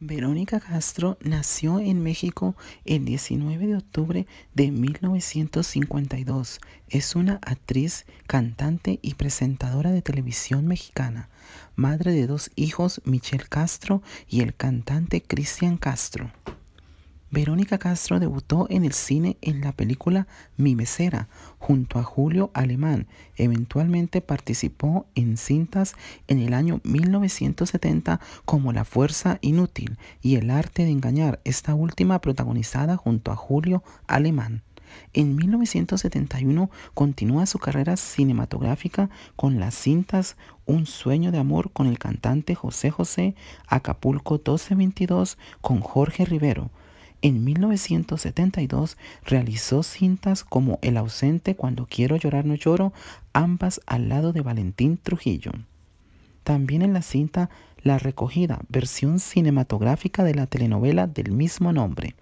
Verónica Castro nació en México el 19 de octubre de 1952. Es una actriz, cantante y presentadora de televisión mexicana, madre de dos hijos, Michelle Castro y el cantante Cristian Castro. Verónica Castro debutó en el cine en la película Mi Mesera junto a Julio Alemán. Eventualmente participó en cintas en el año 1970 como La Fuerza Inútil y El Arte de Engañar, esta última protagonizada junto a Julio Alemán. En 1971 continúa su carrera cinematográfica con las cintas Un sueño de amor con el cantante José José, Acapulco 1222 con Jorge Rivero, en 1972 realizó cintas como El ausente, Cuando quiero llorar no lloro, ambas al lado de Valentín Trujillo. También en la cinta La recogida, versión cinematográfica de la telenovela del mismo nombre.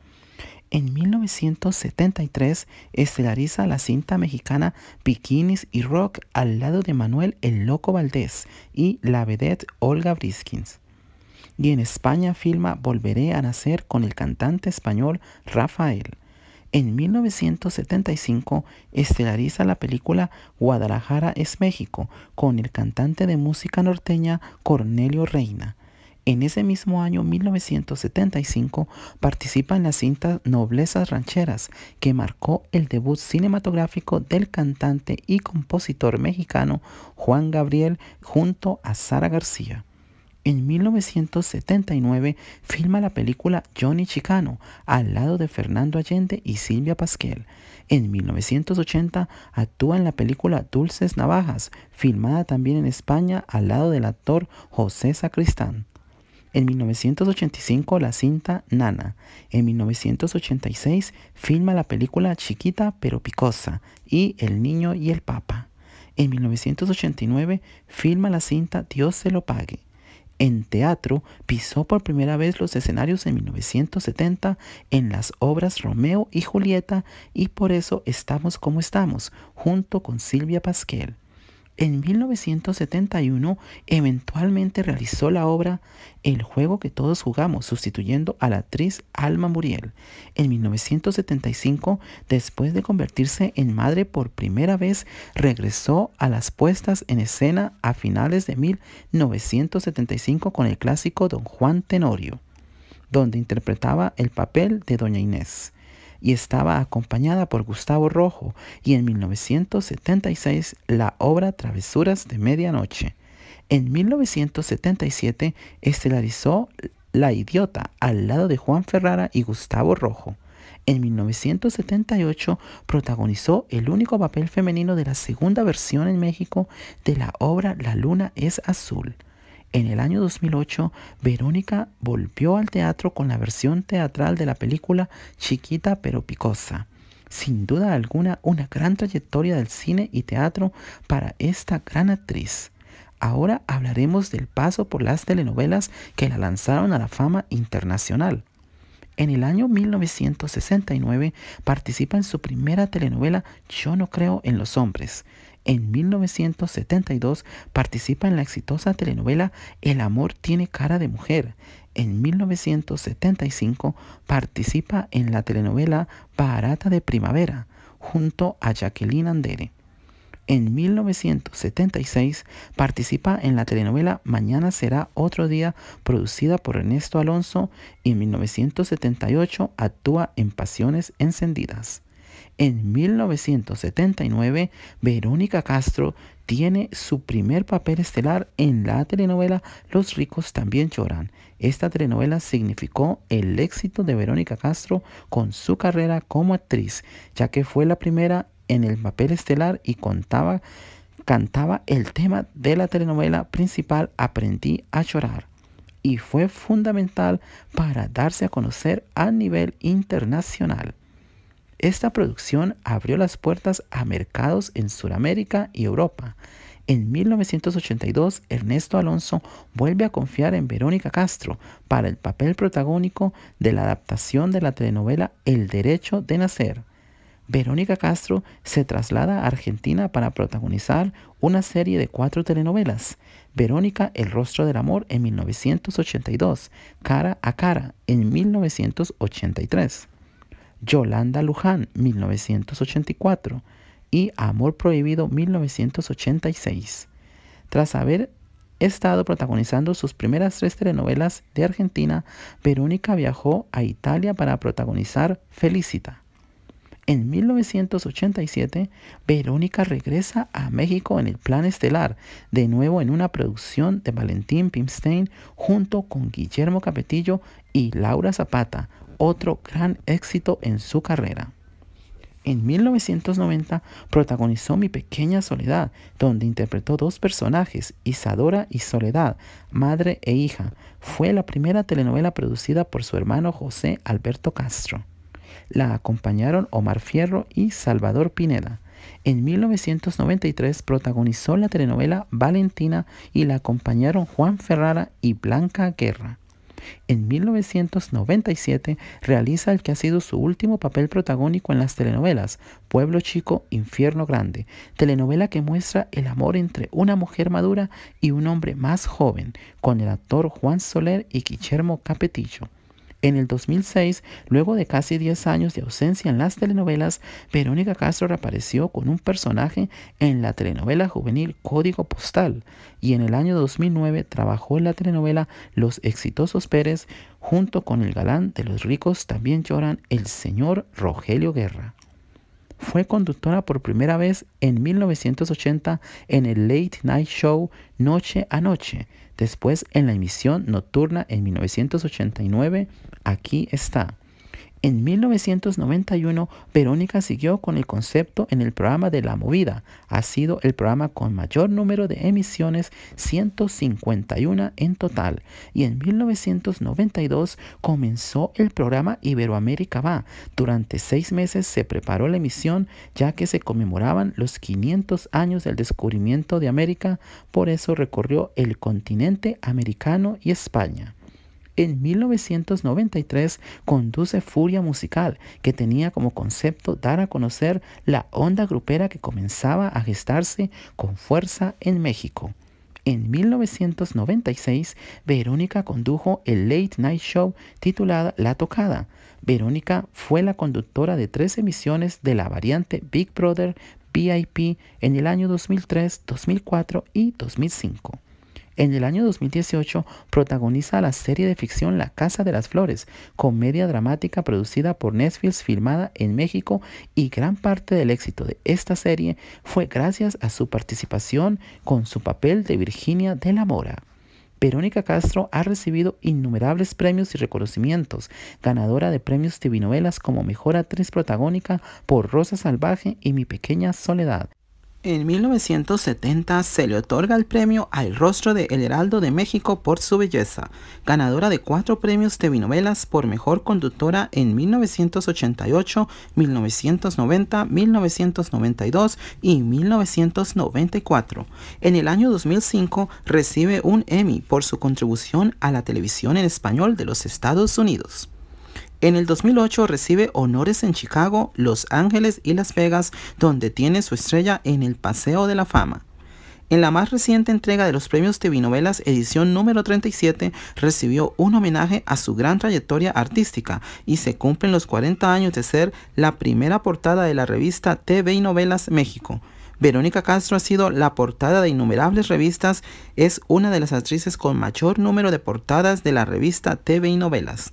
En 1973 estelariza la cinta mexicana Bikinis y Rock al lado de Manuel El Loco Valdés y la vedette Olga Briskins y en España filma Volveré a nacer con el cantante español Rafael. En 1975 estelariza la película Guadalajara es México con el cantante de música norteña Cornelio Reina. En ese mismo año 1975 participa en la cinta Noblezas Rancheras, que marcó el debut cinematográfico del cantante y compositor mexicano Juan Gabriel junto a Sara García. En 1979 filma la película Johnny Chicano al lado de Fernando Allende y Silvia Pasquel. En 1980 actúa en la película Dulces Navajas, filmada también en España al lado del actor José Sacristán. En 1985 la cinta Nana. En 1986 filma la película Chiquita pero Picosa y El Niño y el Papa. En 1989 filma la cinta Dios se lo pague en teatro, pisó por primera vez los escenarios en 1970 en las obras Romeo y Julieta y por eso estamos como estamos, junto con Silvia Pasquel. En 1971 eventualmente realizó la obra El juego que todos jugamos, sustituyendo a la actriz Alma Muriel. En 1975, después de convertirse en madre por primera vez, regresó a las puestas en escena a finales de 1975 con el clásico Don Juan Tenorio donde interpretaba el papel de Doña Inés y estaba acompañada por Gustavo Rojo y en 1976 la obra Travesuras de Medianoche. En 1977 estelarizó La Idiota al lado de Juan Ferrara y Gustavo Rojo. En 1978 protagonizó el único papel femenino de la segunda versión en México de la obra La Luna es Azul. En el año 2008, Verónica volvió al teatro con la versión teatral de la película Chiquita pero Picosa. Sin duda alguna, una gran trayectoria del cine y teatro para esta gran actriz. Ahora hablaremos del paso por las telenovelas que la lanzaron a la fama internacional. En el año 1969 participa en su primera telenovela Yo no creo en los hombres en 1972 participa en la exitosa telenovela El amor tiene cara de mujer. En 1975 participa en la telenovela Barata de Primavera junto a Jacqueline Andere. En 1976 participa en la telenovela Mañana será otro día, producida por Ernesto Alonso, y en 1978 actúa en Pasiones Encendidas. En 1979, Verónica Castro tiene su primer papel estelar en la telenovela Los ricos también lloran. Esta telenovela significó el éxito de Verónica Castro con su carrera como actriz, ya que fue la primera en el papel estelar y cantaba el tema de la telenovela principal Aprendí a llorar y fue fundamental para darse a conocer a nivel internacional. Esta producción abrió las puertas a mercados en Sudamérica y Europa. En 1982, Ernesto Alonso vuelve a confiar en Verónica Castro para el papel protagónico de la adaptación de la telenovela El Derecho de Nacer. Verónica Castro se traslada a Argentina para protagonizar una serie de cuatro telenovelas. Verónica El Rostro del Amor en 1982, Cara a Cara en 1983. Yolanda Luján, 1984, y Amor Prohibido, 1986. Tras haber estado protagonizando sus primeras tres telenovelas de Argentina, Verónica viajó a Italia para protagonizar Felicita. En 1987, Verónica regresa a México en el Plan Estelar, de nuevo en una producción de Valentín Pimstein junto con Guillermo Capetillo y Laura Zapata, otro gran éxito en su carrera. En 1990 protagonizó Mi Pequeña Soledad, donde interpretó dos personajes, Isadora y Soledad, madre e hija. Fue la primera telenovela producida por su hermano José Alberto Castro. La acompañaron Omar Fierro y Salvador Pineda. En 1993 protagonizó la telenovela Valentina y la acompañaron Juan Ferrara y Blanca Guerra. En 1997 realiza el que ha sido su último papel protagónico en las telenovelas Pueblo Chico, Infierno Grande, telenovela que muestra el amor entre una mujer madura y un hombre más joven, con el actor Juan Soler y Guillermo Capetillo. En el 2006, luego de casi 10 años de ausencia en las telenovelas, Verónica Castro reapareció con un personaje en la telenovela juvenil Código Postal y en el año 2009 trabajó en la telenovela Los exitosos Pérez junto con el galán de Los ricos también lloran, el señor Rogelio Guerra fue conductora por primera vez en 1980 en el Late Night Show Noche a Noche Después en la emisión nocturna en 1989, aquí está. En 1991, Verónica siguió con el concepto en el programa de La Movida. Ha sido el programa con mayor número de emisiones, 151 en total. Y en 1992 comenzó el programa Iberoamérica Va. Durante seis meses se preparó la emisión ya que se conmemoraban los 500 años del descubrimiento de América. Por eso recorrió el continente americano y España en 1993 conduce Furia Musical, que tenía como concepto dar a conocer la onda grupera que comenzaba a gestarse con fuerza en México. En 1996, Verónica condujo el late night show titulada La Tocada. Verónica fue la conductora de tres emisiones de la variante Big Brother VIP en el año 2003, 2004 y 2005. En el año 2018 protagoniza la serie de ficción La Casa de las Flores, comedia dramática producida por Netflix filmada en México y gran parte del éxito de esta serie fue gracias a su participación con su papel de Virginia de la Mora. Verónica Castro ha recibido innumerables premios y reconocimientos, ganadora de premios TV novelas como Mejor Actriz Protagónica por Rosa Salvaje y Mi Pequeña Soledad, en 1970 se le otorga el premio al rostro de El Heraldo de México por su belleza, ganadora de cuatro premios de novelas por mejor conductora en 1988, 1990, 1992 y 1994. En el año 2005 recibe un Emmy por su contribución a la televisión en español de los Estados Unidos. En el 2008 recibe honores en Chicago, Los Ángeles y Las Vegas, donde tiene su estrella en el Paseo de la Fama. En la más reciente entrega de los premios TV Novelas, edición número 37, recibió un homenaje a su gran trayectoria artística y se cumplen los 40 años de ser la primera portada de la revista TV y Novelas México. Verónica Castro ha sido la portada de innumerables revistas, es una de las actrices con mayor número de portadas de la revista TV y Novelas.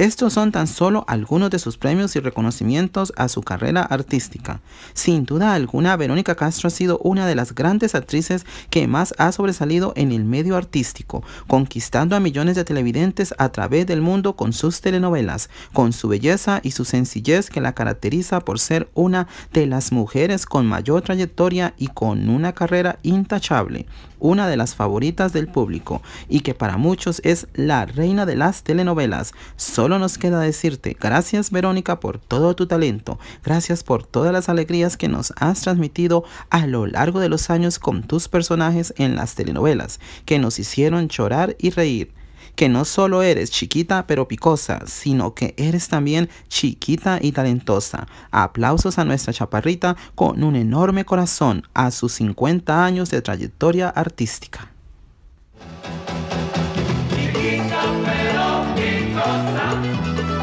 Estos son tan solo algunos de sus premios y reconocimientos a su carrera artística. Sin duda alguna, Verónica Castro ha sido una de las grandes actrices que más ha sobresalido en el medio artístico, conquistando a millones de televidentes a través del mundo con sus telenovelas, con su belleza y su sencillez que la caracteriza por ser una de las mujeres con mayor trayectoria y con una carrera intachable, una de las favoritas del público y que para muchos es la reina de las telenovelas. Solo nos queda decirte gracias Verónica por todo tu talento, gracias por todas las alegrías que nos has transmitido a lo largo de los años con tus personajes en las telenovelas, que nos hicieron llorar y reír que no solo eres chiquita pero picosa, sino que eres también chiquita y talentosa. Aplausos a nuestra chaparrita con un enorme corazón a sus 50 años de trayectoria artística. Música